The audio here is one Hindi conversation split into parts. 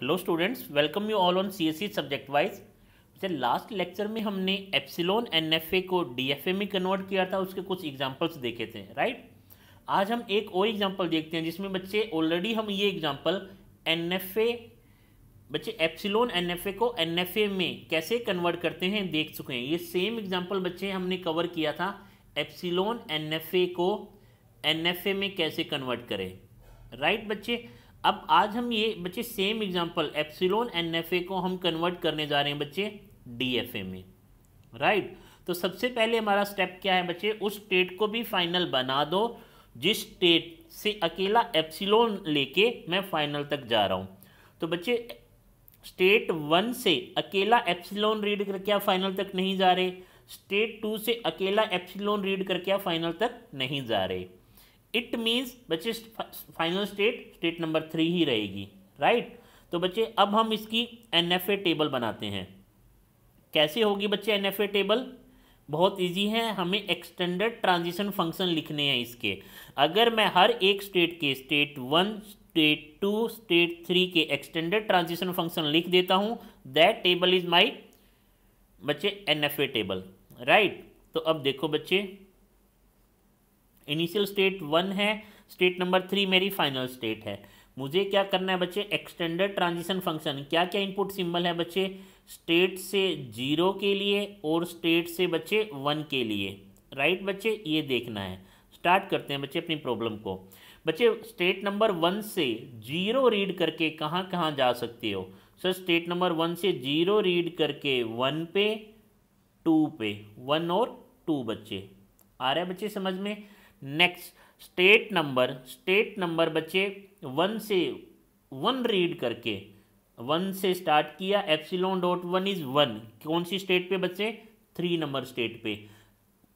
Hello students welcome you all on CSC subject wise जैसे लास्ट लेक्चर में हमने एप्सिलोन एनएफए को डीएफए में कन्वर्ट किया था उसके कुछ एग्जांपल्स देखे थे राइट आज हम एक और एग्जांपल देखते हैं जिसमें बच्चे ऑलरेडी हम ये एग्जांपल एनएफए बच्चे एप्सिलोन एनएफए को एनएफए में कैसे कन्वर्ट करते हैं देख चुके हैं ये सेम एग्जाम्पल बच्चे हमने कवर किया था एप्सिलोन ए को ए में कैसे कन्वर्ट करें राइट right, बच्चे अब आज हम ये बच्चे same example epsilon and F को हम कन्वर्ट करने जा रहे हैं बच्चे डी में राइट तो सबसे पहले हमारा स्टेप क्या है बच्चे उस स्टेट को भी फाइनल बना दो जिस स्टेट से अकेला एप्सिलोन लेके मैं फाइनल तक जा रहा हूँ तो बच्चे स्टेट वन से अकेला एप्सिलोन रीड करके आप फाइनल तक नहीं जा रहे स्टेट टू से अकेला एप्सिलोन रीड करके आप फाइनल तक नहीं जा रहे इट मीन्स बच्चे final state state number three ही रहेगी राइट तो बच्चे अब हम इसकी एन टेबल बनाते हैं कैसे होगी बच्चे एन टेबल बहुत इजी है हमें एक्सटेंडेड ट्रांजिशन फंक्शन लिखने हैं इसके अगर मैं हर एक स्टेट के state one state two state three के एक्सटेंडेड ट्रांजिशन फंक्शन लिख देता हूँ दैट टेबल इज माई बच्चे एन टेबल राइट तो अब देखो बच्चे इनिशियल स्टेट वन है स्टेट नंबर थ्री मेरी फाइनल स्टेट है मुझे क्या करना है बच्चे एक्सटेंडेड ट्रांजिशन फंक्शन क्या क्या इनपुट सिंबल है बच्चे स्टेट से जीरो के लिए और स्टेट से बच्चे वन के लिए राइट बच्चे ये देखना है स्टार्ट करते हैं बच्चे अपनी प्रॉब्लम को बच्चे स्टेट नंबर वन से जीरो रीड करके कहाँ कहाँ जा सकते हो सर स्टेट नंबर वन से जीरो रीड करके वन पे टू पे वन और टू बच्चे आ रहा है बच्चे समझ में next state number state number बच्चे वन से वन रीड करके वन से स्टार्ट किया epsilon dot one is one कौन सी स्टेट पे बच्चे थ्री नंबर स्टेट पे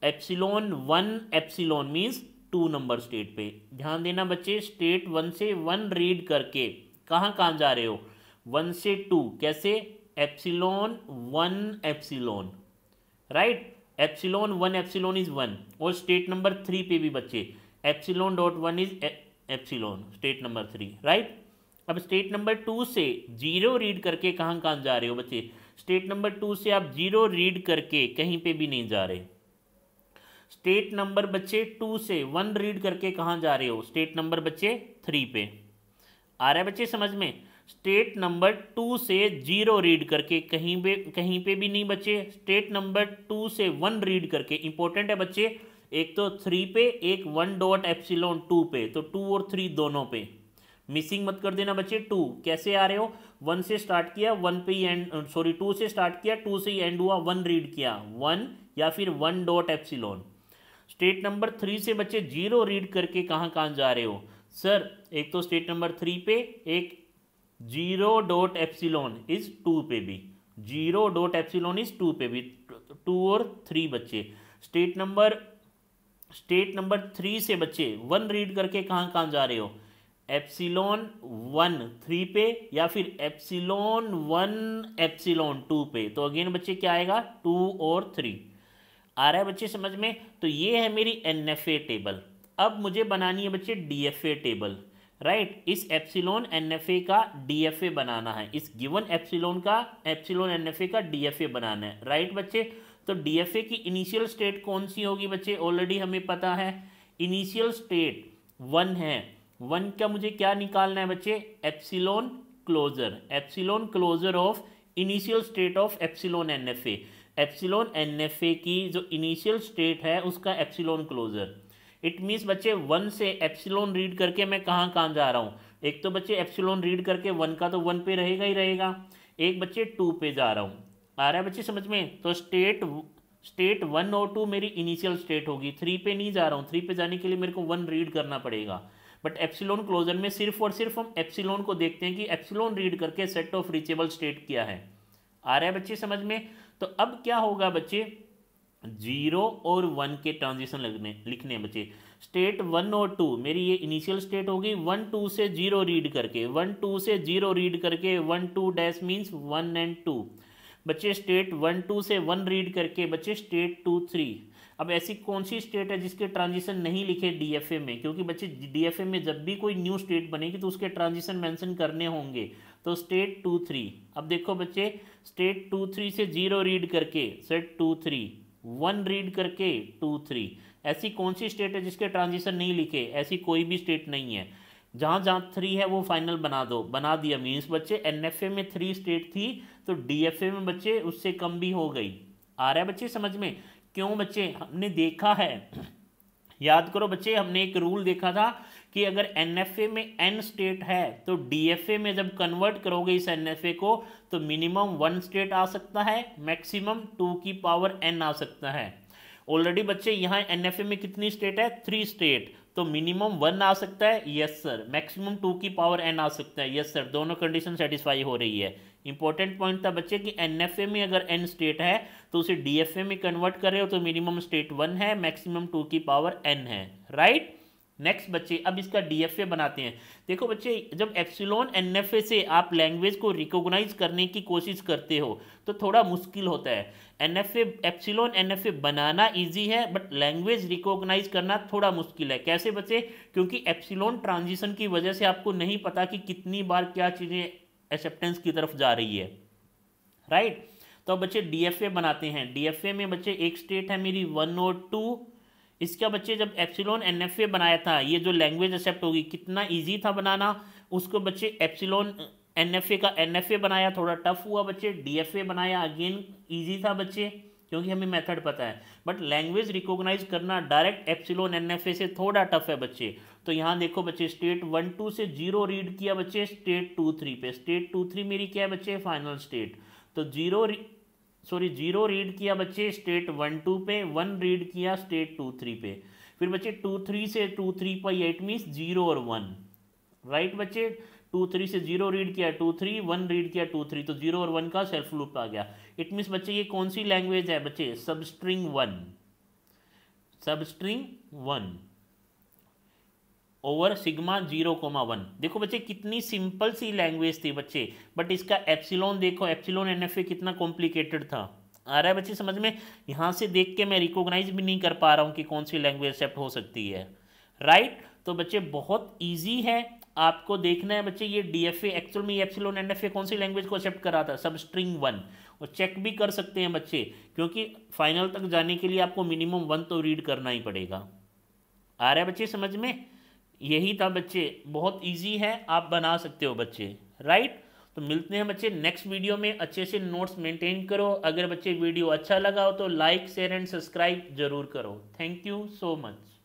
epsilon one epsilon means two number state पे ध्यान देना बच्चे स्टेट वन से वन रीड करके कहाँ कहाँ जा रहे हो वन से टू कैसे epsilon one epsilon right epsilon one epsilon is one और स्टेट नंबर थ्री पे भी बच्चे epsilon dot one is epsilon state number three right अब स्टेट नंबर टू से जीरो रीड करके कहाँ कहाँ जा रहे हो बच्चे स्टेट नंबर टू से आप जीरो रीड करके कहीं पे भी नहीं जा रहे स्टेट नंबर बच्चे टू से वन रीड करके कहाँ जा रहे हो स्टेट नंबर बच्चे थ्री पे आ रहा है बच्चे समझ में स्टेट नंबर टू से जीरो रीड करके कहीं पे कहीं पे भी नहीं बचे स्टेट नंबर टू से वन रीड करके इंपॉर्टेंट है बच्चे एक तो थ्री पे एक वन डॉट एप्सिलोन टू पे तो टू और थ्री दोनों पे मिसिंग मत कर देना बच्चे टू कैसे आ रहे हो वन से स्टार्ट किया वन पे ही एंड सॉरी टू से स्टार्ट किया टू से ही एंड हुआ वन रीड किया वन या फिर one dot epsilon state number three से बच्चे जीरो रीड करके कहाँ कहाँ जा रहे हो सर एक तो स्टेट नंबर थ्री पे एक zero dot epsilon is two पे भी zero dot epsilon is two पे भी टू और थ्री बच्चे state number state number three से बच्चे वन रीड करके कहाँ कहाँ जा रहे हो एप्सिलोन वन थ्री पे या फिर एप्सिलोन वन एप्सिलोन टू पे तो अगेन बच्चे क्या आएगा टू और थ्री आ रहा है बच्चे समझ में तो ये है मेरी एन टेबल अब मुझे बनानी है बच्चे डी टेबल राइट इस एप्सिलोन एनएफए का डीएफए बनाना है इस गिवन एप्सिलोन का एप्सिलोन एनएफए का डीएफए बनाना है राइट बच्चे तो डीएफए की इनिशियल स्टेट कौन सी होगी बच्चे ऑलरेडी हमें पता है इनिशियल स्टेट वन है वन का मुझे क्या निकालना है बच्चे epsilon closure epsilon closure of initial state of epsilon NFA epsilon NFA की जो इनिशियल स्टेट है उसका एप्सिलोन क्लोजर इट मीन्स बच्चे वन से एप्सिलोन रीड करके मैं कहाँ कहाँ जा रहा हूँ एक तो बच्चे एप्सिलोन रीड करके वन का तो वन पे रहेगा ही रहेगा एक बच्चे टू पे जा रहा हूँ आ रहा है बच्चे समझ में तो स्टेट स्टेट वन और टू मेरी इनिशियल स्टेट होगी थ्री पे नहीं जा रहा हूँ थ्री पे जाने के लिए मेरे को वन रीड करना पड़ेगा बट एप्सिलोन क्लोजर में सिर्फ और सिर्फ हम एप्सिलोन को देखते हैं कि एप्सिलोन रीड करके सेट ऑफ रीचेबल स्टेट क्या है आ रहा है बच्चे समझ में तो अब क्या होगा बच्चे जीरो और वन के ट्रांजिशन लगने लिखने हैं बच्चे स्टेट वन और टू मेरी ये इनिशियल स्टेट होगी वन टू से जीरो रीड करके वन टू से जीरो रीड करके one two dash means one and two बच्चे स्टेट वन टू से वन रीड करके बच्चे स्टेट टू थ्री अब ऐसी कौन सी स्टेट है जिसके ट्रांजिशन नहीं लिखे डीएफए में क्योंकि बच्चे डीएफए में जब भी कोई न्यू स्टेट बनेगी तो उसके ट्रांजिशन मेंशन करने होंगे तो स्टेट टू थ्री अब देखो बच्चे स्टेट टू थ्री से जीरो रीड करके set two three one read करके टू थ्री ऐसी कौन सी स्टेट है जिसके ट्रांजिशन नहीं लिखे ऐसी कोई भी स्टेट नहीं है जहाँ जहाँ थ्री है वो फाइनल बना दो बना दिया मीन्स बच्चे एनएफए में थ्री स्टेट थी तो डीएफए में बच्चे उससे कम भी हो गई आ रहा है बच्चे समझ में क्यों बच्चे हमने देखा है याद करो बच्चे हमने एक रूल देखा था कि अगर एन में एन स्टेट है तो डी में जब कन्वर्ट करोगे इस एन को तो मिनिमम वन स्टेट आ सकता है मैक्सिमम टू की पावर एन आ सकता है ऑलरेडी बच्चे यहाँ एन में कितनी स्टेट है थ्री स्टेट तो मिनिमम वन आ सकता है यस सर मैक्सिमम टू की पावर एन आ सकता है यस सर दोनों कंडीशन सेटिस्फाई हो रही है इंपॉर्टेंट पॉइंट था बच्चे कि एन में अगर एन स्टेट है तो उसे डी में कन्वर्ट कर रहे हो तो मिनिमम स्टेट वन है मैक्सिमम टू की पावर एन है राइट right? नेक्स्ट बच्चे अब इसका डीएफए बनाते हैं देखो बच्चे जब एप्सिलोन एनएफए से आप लैंग्वेज को रिकोगनाइज करने की कोशिश करते हो तो थोड़ा मुश्किल होता है एन एनएफए एप्सिलोन एनएफए बनाना इजी है बट लैंग्वेज रिकोगनाइज करना थोड़ा मुश्किल है कैसे बच्चे क्योंकि एप्सिलोन ट्रांजिशन की वजह से आपको नहीं पता कि कितनी बार क्या चीज़ें एक्सेप्टेंस की तरफ जा रही है राइट right? तो बच्चे डीएफए बनाते हैं डीएफए में बच्चे एक स्टेट है मेरी वन और टू इसका बच्चे जब एप्सिलोन एन एफ ए बनाया था ये जो लैंग्वेज एक्सेप्ट होगी कितना ईजी था बनाना उसको बच्चे एप्सिलोन एन एफ ए का एन एफ ए बनाया थोड़ा टफ हुआ बच्चे डी एफ ए बनाया अगेन ईजी था बच्चे क्योंकि हमें मेथड पता है बट लैंग्वेज रिकॉग्नाइज करना डायरेक्ट एप्सिलोन एन एफ ए से थोड़ा टफ है बच्चे तो यहाँ देखो बच्चे स्टेट वन टू से जीरो रीड किया बच्चे स्टेट टू थ्री पे स्टेट टू थ्री मेरी क्या है बच्चे फाइनल स्टेट तो जीरो सॉरी जीरो रीड किया बच्चे स्टेट वन टू पे वन रीड किया स्टेट टू थ्री पे फिर बच्चे टू थ्री से to three pi eight means zero और वन राइट बच्चे टू थ्री से जीरो रीड किया टू थ्री वन रीड किया टू थ्री तो जीरो और वन का सेल्फ लूप आ गया इट मीन्स बच्चे ये कौन सी लैंग्वेज है बच्चे substring one substring one over sigma zero comma one देखो बच्चे कितनी सिंपल सी लैंग्वेज थी बच्चे बट इसका एप्सिलोन देखो एप्सिलोन एन एफ ए कितना कॉम्प्लिकेटेड था आ रहा है बच्चे समझ में यहाँ से देख के मैं रिकोगनाइज भी नहीं कर पा रहा हूँ कि कौन सी लैंग्वेज एक्सेप्ट हो सकती है राइट right? तो बच्चे बहुत ईजी है आपको देखना है बच्चे ये डी एफ एक्चुअल में एप्सिलोन एन एफ ए कौन सी लैंग्वेज को एक्सेप्ट करा था सब स्ट्रिंग वन और चेक भी कर सकते हैं बच्चे क्योंकि फाइनल तक जाने के लिए आपको मिनिमम वन तो रीड करना ही पड़ेगा आ रहा है बच्चे समझ में यही था बच्चे बहुत ईजी है आप बना सकते हो बच्चे राइट तो मिलते हैं बच्चे नेक्स्ट वीडियो में अच्छे से नोट्स मेंटेन करो अगर बच्चे वीडियो अच्छा लगा हो तो लाइक शेयर एंड सब्सक्राइब जरूर करो थैंक यू सो मच